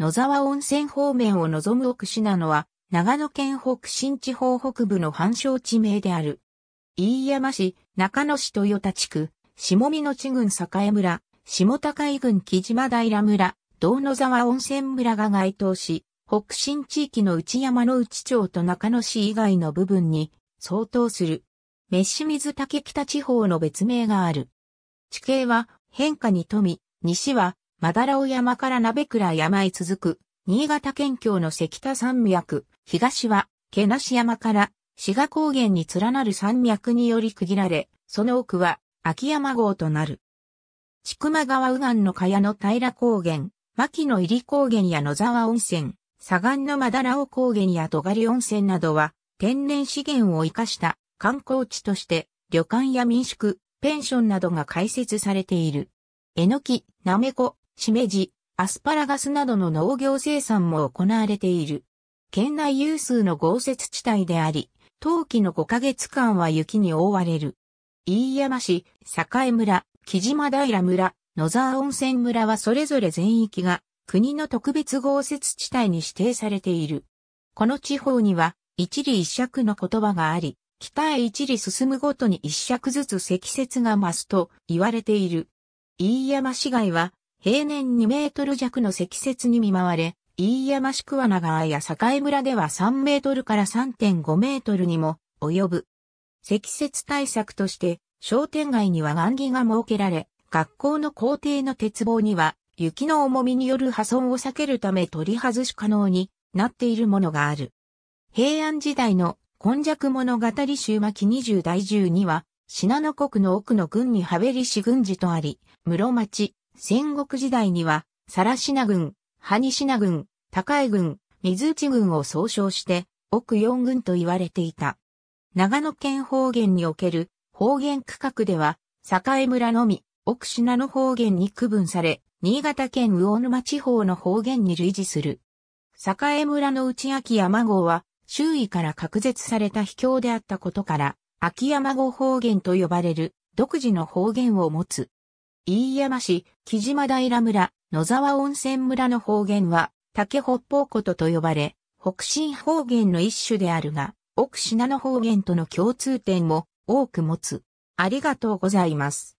野沢温泉方面を望む奥品のは、長野県北新地方北部の繁昌地名である。飯山市、中野市豊田地区、下見野地郡栄村、下高井郡木島平村、道野沢温泉村が該当し、北新地域の内山の内町と中野市以外の部分に相当する。メッシ水竹北地方の別名がある。地形は変化に富み、西はマダラオ山から鍋倉山へ続く、新潟県境の関田山脈、東は、毛なし山から、志賀高原に連なる山脈により区切られ、その奥は、秋山郷となる。千曲川右岸の茅野平高原、牧野入高原や野沢温泉、左岸のマダラオ高原や戸狩温泉などは、天然資源を生かした観光地として、旅館や民宿、ペンションなどが開設されている。えのき、なめこ、しめじ、アスパラガスなどの農業生産も行われている。県内有数の豪雪地帯であり、冬季の5ヶ月間は雪に覆われる。飯山市、栄村、木島平村、野沢温泉村はそれぞれ全域が国の特別豪雪地帯に指定されている。この地方には一里一尺の言葉があり、北へ一里進むごとに一尺ずつ積雪が増すと言われている。飯山市街は平年2メートル弱の積雪に見舞われ、飯山宿和長や境村では3メートルから3.5メートルにも及ぶ。積雪対策として、商店街には雁木が設けられ、学校の校庭の鉄棒には、雪の重みによる破損を避けるため取り外し可能になっているものがある。平安時代の今弱物語集巻20代10には、信濃国の奥の郡にハベリ氏郡事とあり、室町、戦国時代には、シ品軍、シ品軍、高江軍、水内軍を総称して、奥四軍と言われていた。長野県方言における方言区画では、栄村のみ、奥品の方言に区分され、新潟県魚沼地方の方言に類似する。栄村の内秋山号は、周囲から隔絶された秘境であったことから、秋山号方言と呼ばれる独自の方言を持つ。飯山市、木島平村、野沢温泉村の方言は、竹北方ことと呼ばれ、北進方言の一種であるが、奥品の方言との共通点も多く持つ。ありがとうございます。